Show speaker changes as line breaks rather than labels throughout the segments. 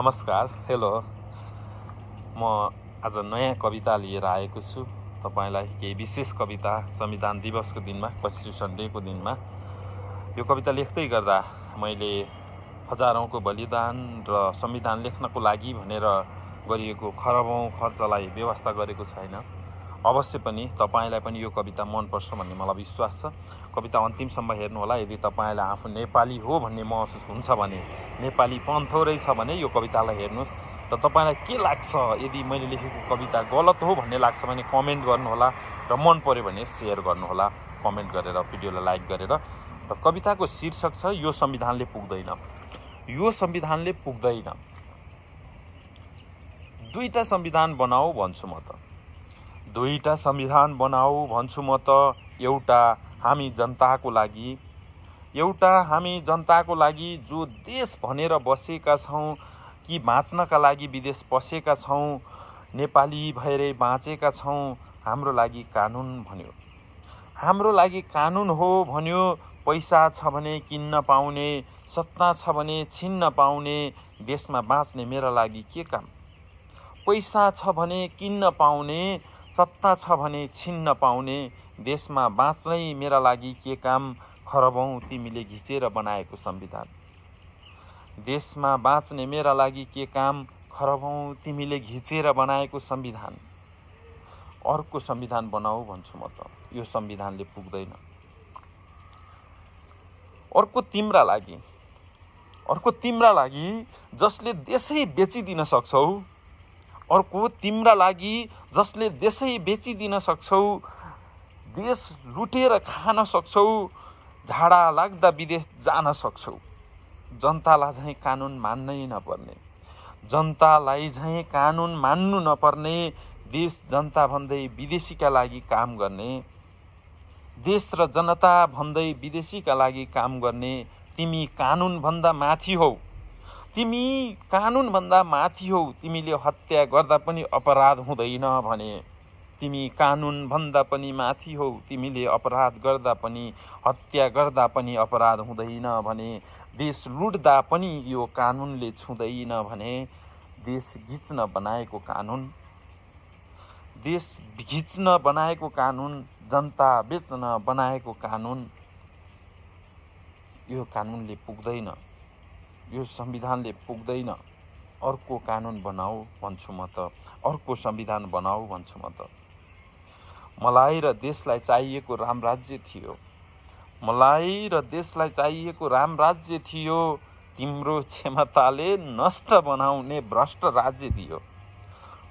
नमस्कार हेलो म आज नयाँ कविता लिएर आएको छु तपाईँलाई केही विशेष कविता संविधान दिवसको दिनमा कन्स्टिट्युसन डेको दिनमा यो कविता लेख्दै गर्दा मैले हजारौँको बलिदान र संविधान लेख्नको लागि भनेर गरिएको खरबौँ खर्चलाई व्यवस्था गरेको छैन अवश्य पनि तपाईँलाई पनि यो कविता मनपर्छ भन्ने मलाई विश्वास छ कविता अन्तिमसम्म हेर्नुहोला यदि तपाईँलाई आफू नेपाली हो भन्ने महसुस हुन्छ भने नेपाली पन्थो रहेछ भने यो कवितालाई हेर्नुहोस् र तपाईँलाई के लाग्छ यदि मैले लेखेको कविता गलत हो भन्ने लाग्छ भने कमेन्ट गर्नुहोला र मन पऱ्यो भने सेयर गर्नुहोला कमेन्ट गरेर भिडियोलाई लाइक गरेर र कविताको शीर्षक छ यो संविधानले पुग्दैन यो संविधानले पुग्दैन दुईवटा संविधान बनाऊ भन्छु म त दुईवटा संविधान बनाऊ भन्छु म त एउटा हामी जनताको लागि एउटा हामी जनताको लागि जो देश भनेर बसेका छौँ कि बाँच्नका लागि विदेश पसेका छौँ नेपाली भएरै बाँचेका छौँ हाम्रो लागि कानुन भन्यो हाम्रो लागि कानुन हो भन्यो पैसा छ भने किन्न पाउने सत्ता छ भने छिन्न पाउने देशमा बाँच्ने मेरा लागि के काम पैसा छ भने किन्न पाउने सत्ता छ भने छिन्न पाउने देशमा बाँच्नै मेरा लागि के काम खरबौँ तिमीले घिचेर बनाएको संविधान देशमा बाँच्ने मेरा लागि के काम खरबौँ तिमीले घिचेर बनाएको संविधान अर्को संविधान बनाऊ भन्छु म त यो संविधानले पुग्दैन अर्को तिम्रा लागि अर्को तिम्रा लागि जसले देशै बेचिदिन सक्छौ अर्को तिम्रा लागि जसले देशै बेचिदिन सक्छौ देश लुटेर खान सक्छौ झाडा लाग्दा विदेश जान सक्छौ जनतालाई झैँ कानुन मान्नै नपर्ने जनतालाई झैँ कानुन मान्नु नपर्ने देश जनता भन्दै विदेशीका लागि काम गर्ने देश र जनता भन्दै विदेशीका लागि काम गर्ने तिमी कानुनभन्दा माथि हौ तिमी कानुनभन्दा माथि हौ तिमीले हत्या गर्दा पनि अपराध हुँदैन भने तिमी कानुनभन्दा पनि माथि हौ तिमीले अपराध गर्दा पनि हत्या गर्दा पनि अपराध हुँदैन भने देश लुट्दा पनि यो कानुनले छुँदैन भने देश घिच्न बनाएको कानुन देश घिच्न बनाएको कानुन जनता बेच्न बनाएको कानुन यो कानुनले पुग्दैन यो संविधानले पुग्दैन अर्को कानुन बनाऊ भन्छु म त अर्को संविधान बनाऊ भन्छु म त मलाई र देशलाई चाहिएको राम राज्य थियो मलाई र देशलाई चाहिएको राम राज्य थियो तिम्रो क्षमताले नष्ट बनाउने भ्रष्ट राज्य दियो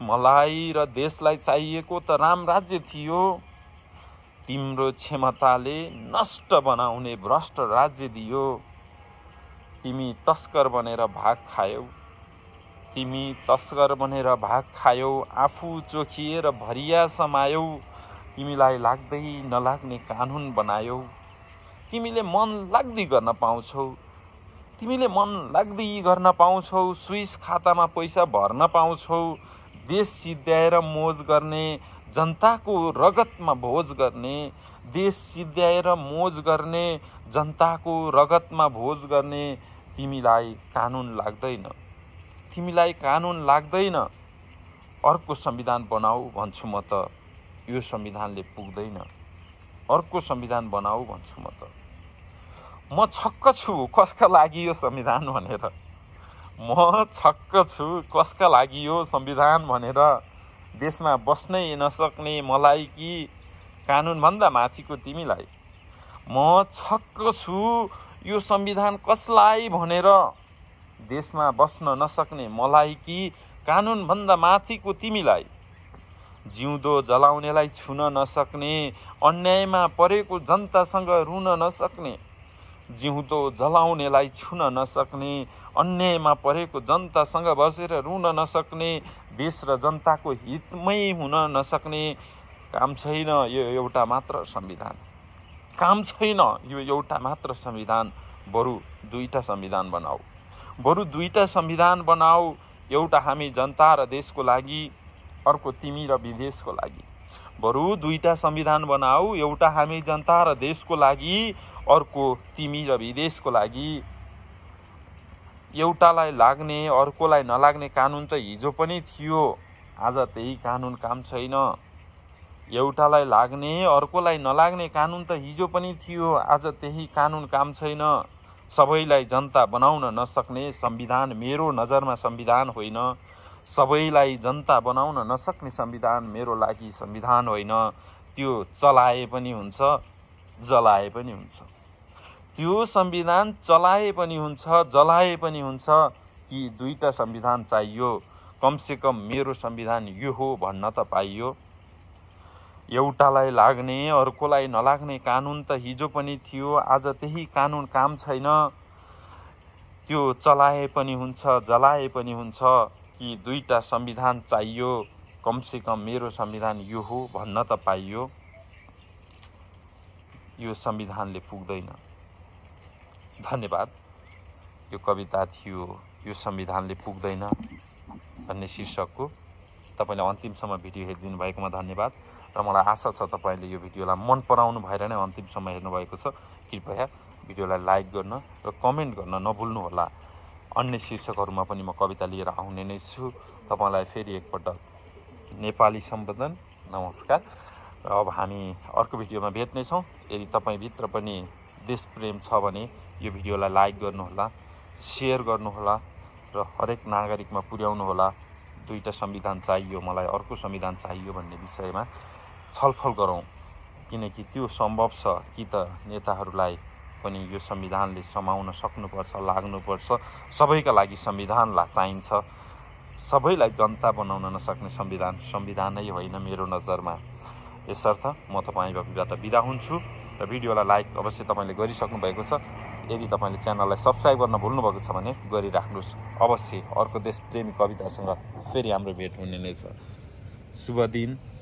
मलाई र देशलाई चाहिएको त राम राज्य थियो तिम्रो क्षमताले नष्ट बनाउने भ्रष्ट राज्य दियो तिमी तस्कर बनेर भाग खायौ तिमी तस्कर बनेर भाग खायौ आफू चोखिएर भरिया समायौ तिमीलाई लाग्दै नलाग्ने कानुन बनायौ तिमीले मन लाग्दै गर्न पाउँछौ तिमीले मन लाग्दै गर्न पाउँछौ स्विस खातामा पैसा भर्न पाउँछौ देश सिद्ध्याएर मोज गर्ने जनताको रगतमा भोज गर्ने देश सिद्ध्याएर मोज गर्ने जनताको रगतमा भोज गर्ने तिमीलाई कानुन लाग्दैन तिमीलाई कानुन लाग्दैन अर्को संविधान बनाऊ भन्छु म त यो संविधानले पुग्दैन अर्को संविधान बनाऊ भन्छु म त म छक्क छु कसका लागि यो संविधान भनेर म छक्क छु कसका लागि यो संविधान भनेर देशमा बस्नै नसक्ने मलाई कि कानुनभन्दा माथिको तिमीलाई म छक्क छु यो संविधान कसलाई भनेर देशमा बस्न नसक्ने मलाई कि कानुनभन्दा माथिको तिमीलाई जिउँदो जलाउनेलाई छुन नसक्ने अन्यायमा परेको जनतासँग रुन नसक्ने जिउँदो जलाउनेलाई छुन नसक्ने अन्यायमा परेको जनतासँग बसेर रुन नसक्ने देश र जनताको हितमै हुन नसक्ने काम छैन यो एउटा मात्र संविधान काम छैन यो एउटा मात्र संविधान बरु दुईवटा संविधान बनाऊ बरु दुईवटा संविधान बनाऊ एउटा हामी जनता र देशको लागि अर्को तिमी र विदेशको लागि बरु दुईवटा संविधान बनाऊ एउटा हामी जनता र देशको लागि अर्को तिमी र विदेशको लागि एउटालाई लाग्ने अर्कोलाई नलाग्ने कानुन त हिजो पनि थियो आज त्यही कानुन काम छैन एउटालाई लाग्ने अर्कोलाई नलाग्ने कानुन त हिजो पनि थियो आज त्यही कानुन काम छैन सबैलाई जनता बनाउन नसक्ने संविधान मेरो नजरमा संविधान होइन सबैलाई जनता बनाउन नसक्ने संविधान मेरो लागि संविधान होइन त्यो चलाए पनि हुन्छ जलाए पनि हुन्छ त्यो संविधान चलाए पनि हुन्छ जलाए पनि हुन्छ कि दुईवटा संविधान चाहियो कमसेकम मेरो संविधान यो हो भन्न त पाइयो एउटालाई लाग्ने अर्कोलाई नलाग्ने कानुन त हिजो पनि थियो आज त्यही कानुन काम छैन त्यो चलाए पनि हुन्छ जलाए पनि हुन्छ कि दुईवटा संविधान चाहियो कमसेकम मेरो संविधान यो हो भन्न त पाइयो यो संविधानले पुग्दैन धन्यवाद यो कविता थियो यो संविधानले पुग्दैन भन्ने शीर्षकको तपाईँले अन्तिमसम्म भिडियो हेरिदिनु भएकोमा धन्यवाद र मलाई आशा छ तपाईँले यो भिडियोलाई मन पराउनु भएर नै अन्तिमसम्म हेर्नुभएको छ कृपया भिडियोलाई लाइक गर्न र कमेन्ट गर्न नभुल्नुहोला अन्य शीर्षकहरूमा पनि म कविता लिएर आउने नै छु तपाईँलाई फेरि एकपल्ट नेपाली सम्बोधन नमस्कार र अब हामी अर्को भिडियोमा भेट्नेछौँ यदि तपाईँभित्र पनि देशप्रेम छ भने यो भिडियोलाई लाइक गर्नुहोला सेयर गर्नुहोला र हरेक नागरिकमा पुर्याउनुहोला दुईवटा संविधान चाहियो मलाई अर्को संविधान चाहियो भन्ने विषयमा छलफल गरौँ किनकि त्यो सम्भव छ कि त नेताहरूलाई पनि यो संविधानले समाउन सक्नुपर्छ लाग्नुपर्छ सबैका लागि संविधानलाई चाहिन्छ सबैलाई जनता बनाउन नसक्ने संविधान संविधान नै होइन मेरो नजरमा यसर्थ म तपाईँबाट बिदा हुन्छु र भिडियोलाई लाइक अवश्य तपाईँले गरिसक्नु भएको छ यदि तपाईँले च्यानललाई सब्सक्राइब गर्न भुल्नुभएको छ भने गरिराख्नुहोस् अवश्य अर्को देश प्रेमी कवितासँग फेरि हाम्रो भेट हुने नै छ शुभ दिन